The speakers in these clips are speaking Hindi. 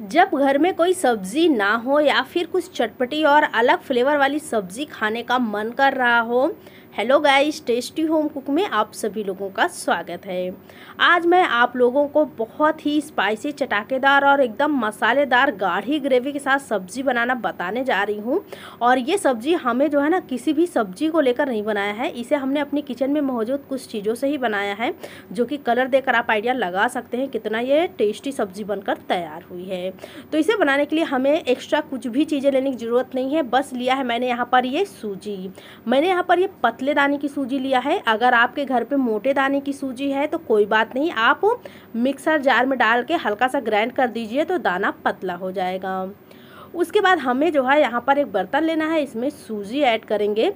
जब घर में कोई सब्ज़ी ना हो या फिर कुछ चटपटी और अलग फ्लेवर वाली सब्ज़ी खाने का मन कर रहा हो hello guys tasty home cook में आप सभी लोगों का स्वागत है आज मैं आप लोगों को बहुत ही स्पाइसी चटाकेदार और एकदम मसालेदार गाढ़ी ग्रेवी के साथ सब्ज़ी बनाना बताने जा रही हूँ और ये सब्ज़ी हमें जो है ना किसी भी सब्ज़ी को लेकर नहीं बनाया है इसे हमने अपने किचन में मौजूद कुछ चीज़ों से ही बनाया है जो कि कलर देकर आप आइडिया लगा सकते हैं कितना ये टेस्टी सब्ज़ी बनकर तैयार हुई है तो इसे बनाने के लिए हमें एक्स्ट्रा कुछ भी चीज़ें लेने की ज़रूरत नहीं है बस लिया है मैंने यहाँ पर ये सूजी मैंने यहाँ पर ये पतली पतले दाने की सूजी लिया है अगर आपके घर पे मोटे दाने की सूजी है तो कोई बात नहीं आप मिक्सर जार में डाल के हल्का सा ग्राइंड कर दीजिए तो दाना पतला हो जाएगा उसके बाद हमें जो है यहाँ पर एक बर्तन लेना है इसमें सूजी ऐड करेंगे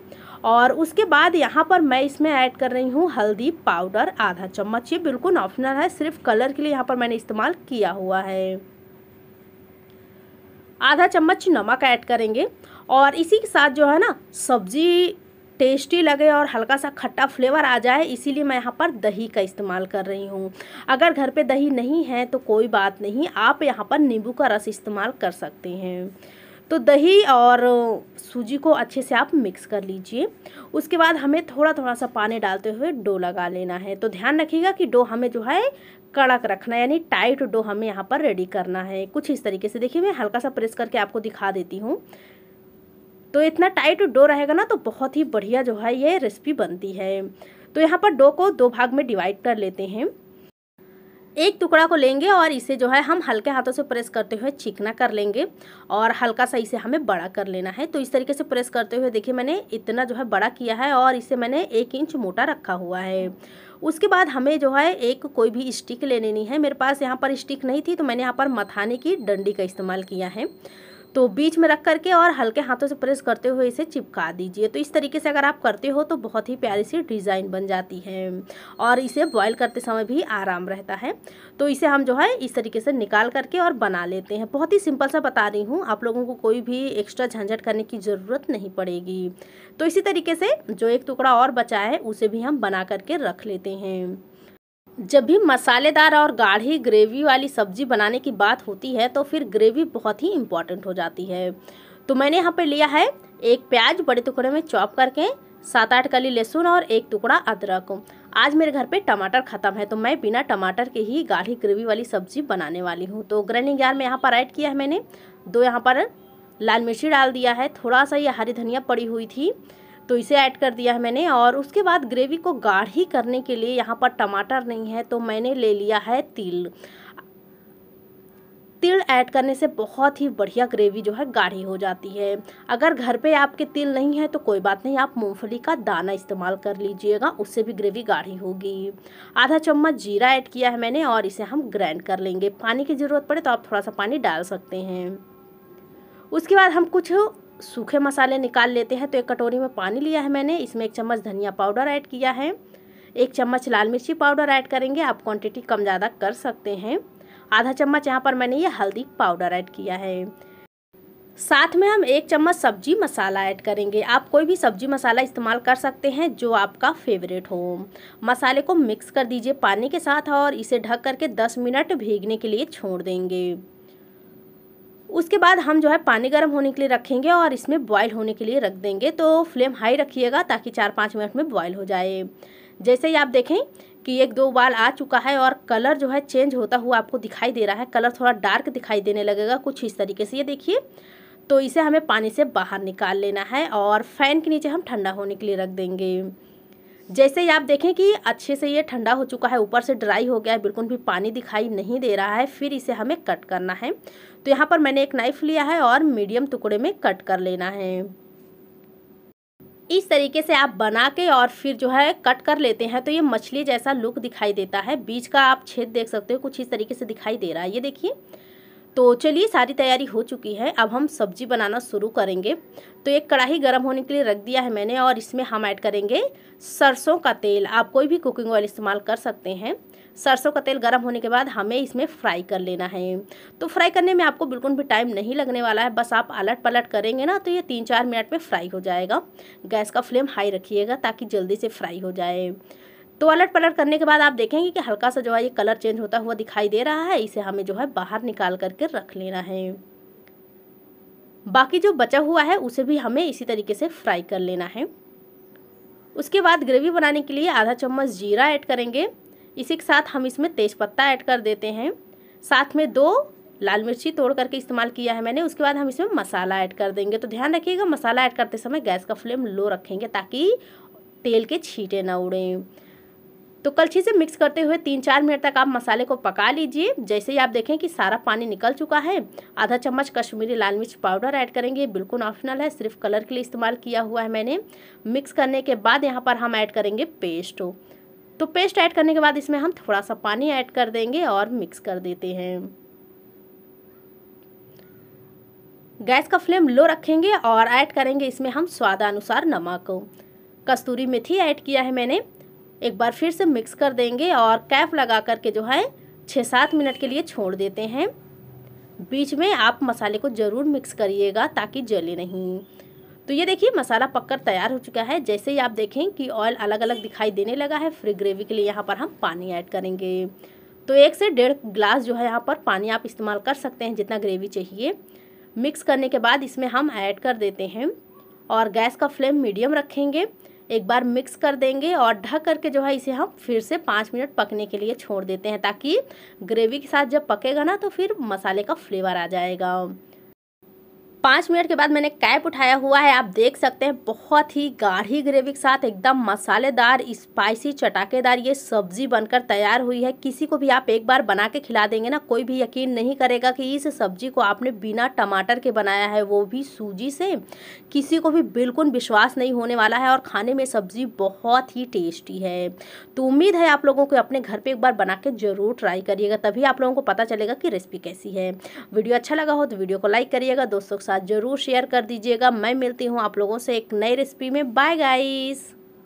और उसके बाद यहाँ पर मैं इसमें ऐड कर रही हूँ हल्दी पाउडर आधा चम्मच ये बिल्कुल ऑप्शनल है सिर्फ कलर के लिए यहाँ पर मैंने इस्तेमाल किया हुआ है आधा चम्मच नमक ऐड करेंगे और इसी के साथ जो है ना सब्ज़ी टेस्टी लगे और हल्का सा खट्टा फ्लेवर आ जाए इसीलिए मैं यहाँ पर दही का इस्तेमाल कर रही हूँ अगर घर पे दही नहीं है तो कोई बात नहीं आप यहाँ पर नींबू का रस इस्तेमाल कर सकते हैं तो दही और सूजी को अच्छे से आप मिक्स कर लीजिए उसके बाद हमें थोड़ा थोड़ा सा पानी डालते हुए डो लगा लेना है तो ध्यान रखिएगा कि डो हमें जो है कड़क रखना है यानी टाइट डो हमें यहाँ पर रेडी करना है कुछ इस तरीके से देखिए मैं हल्का सा प्रेस करके आपको दिखा देती हूँ तो इतना टाइट डो रहेगा ना तो बहुत ही बढ़िया जो है ये रेसिपी बनती है तो यहाँ पर डो को दो भाग में डिवाइड कर लेते हैं एक टुकड़ा को लेंगे और इसे जो है हम हल्के हाथों से प्रेस करते हुए चिकना कर लेंगे और हल्का सा इसे हमें बड़ा कर लेना है तो इस तरीके से प्रेस करते हुए देखिए मैंने इतना जो है बड़ा किया है और इसे मैंने एक इंच मोटा रखा हुआ है उसके बाद हमें जो है एक कोई भी स्टिक ले लेनी है मेरे पास यहाँ पर स्टिक नहीं थी तो मैंने यहाँ पर मथाने की डंडी का इस्तेमाल किया है तो बीच में रख करके और हल्के हाथों से प्रेस करते हुए इसे चिपका दीजिए तो इस तरीके से अगर आप करते हो तो बहुत ही प्यारी सी डिज़ाइन बन जाती है और इसे बॉयल करते समय भी आराम रहता है तो इसे हम जो है इस तरीके से निकाल करके और बना लेते हैं बहुत ही सिंपल सा बता रही हूँ आप लोगों को कोई भी एक्स्ट्रा झंझट करने की ज़रूरत नहीं पड़ेगी तो इसी तरीके से जो एक टुकड़ा और बचा है उसे भी हम बना करके रख लेते हैं जब भी मसालेदार और गाढ़ी ग्रेवी वाली सब्जी बनाने की बात होती है तो फिर ग्रेवी बहुत ही इम्पॉर्टेंट हो जाती है तो मैंने यहाँ पर लिया है एक प्याज बड़े टुकड़े में चॉप करके सात आठ कली लहसुन और एक टुकड़ा अदरक आज मेरे घर पे टमाटर ख़त्म है तो मैं बिना टमाटर के ही गाढ़ी ग्रेवी वाली सब्जी बनाने वाली हूँ तो ग्रैंडिंग यार में यहाँ पर ऐड किया है मैंने दो यहाँ पर लाल मिर्ची डाल दिया है थोड़ा सा ये हरी धनिया पड़ी हुई थी तो इसे ऐड कर दिया है मैंने और उसके बाद ग्रेवी को गाढ़ी करने के लिए यहाँ पर टमाटर नहीं है तो मैंने ले लिया है तिल तिल ऐड करने से बहुत ही बढ़िया ग्रेवी जो है गाढ़ी हो जाती है अगर घर पे आपके तिल नहीं है तो कोई बात नहीं आप मूंगफली का दाना इस्तेमाल कर लीजिएगा उससे भी ग्रेवी गाढ़ी होगी आधा चम्मच जीरा ऐड किया है मैंने और इसे हम ग्राइंड कर लेंगे पानी की ज़रूरत पड़े तो आप थोड़ा सा पानी डाल सकते हैं उसके बाद हम कुछ सूखे मसाले निकाल लेते हैं तो एक कटोरी में पानी लिया है मैंने इसमें एक चम्मच धनिया पाउडर ऐड किया है एक चम्मच लाल मिर्ची पाउडर ऐड करेंगे आप क्वांटिटी कम ज़्यादा कर सकते हैं आधा चम्मच यहाँ पर मैंने ये हल्दी पाउडर ऐड किया है साथ में हम एक चम्मच सब्जी मसाला ऐड करेंगे आप कोई भी सब्जी मसाला इस्तेमाल कर सकते हैं जो आपका फेवरेट हो मसाले को मिक्स कर दीजिए पानी के साथ और इसे ढक करके 10 मिनट भीगने के लिए छोड़ देंगे उसके बाद हम जो है पानी गर्म होने के लिए रखेंगे और इसमें बॉयल होने के लिए रख देंगे तो फ्लेम हाई रखिएगा ताकि चार पाँच मिनट में बॉयल हो जाए जैसे ही आप देखें कि एक दो बाल आ चुका है और कलर जो है चेंज होता हुआ आपको दिखाई दे रहा है कलर थोड़ा डार्क दिखाई देने लगेगा कुछ इस तरीके से ये देखिए तो इसे हमें पानी से बाहर निकाल लेना है और फ़ैन के नीचे हम ठंडा होने के लिए रख देंगे जैसे ही आप देखें कि अच्छे से ये ठंडा हो चुका है ऊपर से ड्राई हो गया है बिल्कुल भी पानी दिखाई नहीं दे रहा है फिर इसे हमें कट करना है तो यहाँ पर मैंने एक नाइफ़ लिया है और मीडियम टुकड़े में कट कर लेना है इस तरीके से आप बना के और फिर जो है कट कर लेते हैं तो ये मछली जैसा लुक दिखाई देता है बीज का आप छेद देख सकते हो कुछ इस तरीके से दिखाई दे रहा है ये देखिए तो चलिए सारी तैयारी हो चुकी है अब हम सब्जी बनाना शुरू करेंगे तो एक कढ़ाई गर्म होने के लिए रख दिया है मैंने और इसमें हम ऐड करेंगे सरसों का तेल आप कोई भी कुकिंग ऑयल इस्तेमाल कर सकते हैं सरसों का तेल गर्म होने के बाद हमें इसमें फ्राई कर लेना है तो फ्राई करने में आपको बिल्कुल भी टाइम नहीं लगने वाला है बस आप अलट पलट करेंगे ना तो ये तीन चार मिनट में फ्राई हो जाएगा गैस का फ्लेम हाई रखिएगा ताकि जल्दी से फ्राई हो जाए तो अलट पलट करने के बाद आप देखेंगे कि हल्का सा जो है ये कलर चेंज होता हुआ दिखाई दे रहा है इसे हमें जो है बाहर निकाल करके रख लेना है बाकी जो बचा हुआ है उसे भी हमें इसी तरीके से फ्राई कर लेना है उसके बाद ग्रेवी बनाने के लिए आधा चम्मच जीरा ऐड करेंगे इसी के साथ हम इसमें तेज़पत्ता ऐड कर देते हैं साथ में दो लाल मिर्ची तोड़ करके इस्तेमाल किया है मैंने उसके बाद हम इसमें मसाला ऐड कर देंगे तो ध्यान रखिएगा मसाला ऐड करते समय गैस का फ्लेम लो रखेंगे ताकि तेल के छींटे ना उड़ें तो कलछी से मिक्स करते हुए तीन चार मिनट तक आप मसाले को पका लीजिए जैसे ही आप देखें कि सारा पानी निकल चुका है आधा चम्मच कश्मीरी लाल मिर्च पाउडर ऐड करेंगे बिल्कुल ऑप्शनल है सिर्फ कलर के लिए इस्तेमाल किया हुआ है मैंने मिक्स करने के बाद यहाँ पर हम ऐड करेंगे पेस्ट तो पेस्ट ऐड करने के बाद इसमें हम थोड़ा सा पानी ऐड कर देंगे और मिक्स कर देते हैं गैस का फ्लेम लो रखेंगे और ऐड करेंगे इसमें हम स्वादानुसार नमक कस्तूरी मेथी ऐड किया है मैंने एक बार फिर से मिक्स कर देंगे और कैप लगा करके जो है छः सात मिनट के लिए छोड़ देते हैं बीच में आप मसाले को ज़रूर मिक्स करिएगा ताकि जले नहीं तो ये देखिए मसाला पककर तैयार हो चुका है जैसे ही आप देखें कि ऑयल अलग अलग दिखाई देने लगा है फ्री ग्रेवी के लिए यहाँ पर हम पानी ऐड करेंगे तो एक से डेढ़ ग्लास जो है यहाँ पर पानी आप इस्तेमाल कर सकते हैं जितना ग्रेवी चाहिए मिक्स करने के बाद इसमें हम ऐड कर देते हैं और गैस का फ्लेम मीडियम रखेंगे एक बार मिक्स कर देंगे और ढक करके जो है इसे हम फिर से पाँच मिनट पकने के लिए छोड़ देते हैं ताकि ग्रेवी के साथ जब पकेगा ना तो फिर मसाले का फ्लेवर आ जाएगा पाँच मिनट के बाद मैंने कैप उठाया हुआ है आप देख सकते हैं बहुत ही गाढ़ी ग्रेवी के साथ एकदम मसालेदार स्पाइसी चटाकेदार ये सब्जी बनकर तैयार हुई है किसी को भी आप एक बार बना के खिला देंगे ना कोई भी यकीन नहीं करेगा कि इस सब्जी को आपने बिना टमाटर के बनाया है वो भी सूजी से किसी को भी बिल्कुल विश्वास नहीं होने वाला है और खाने में सब्जी बहुत ही टेस्टी है तो उम्मीद है आप लोगों को अपने घर पर एक बार बना के ज़रूर ट्राई करिएगा तभी आप लोगों को पता चलेगा कि रेसिपी कैसी है वीडियो अच्छा लगा हो तो वीडियो को लाइक करिएगा दोस्तों के साथ साथ ज़रूर शेयर कर दीजिएगा मैं मिलती हूँ आप लोगों से एक नई रेसिपी में बाय गाइस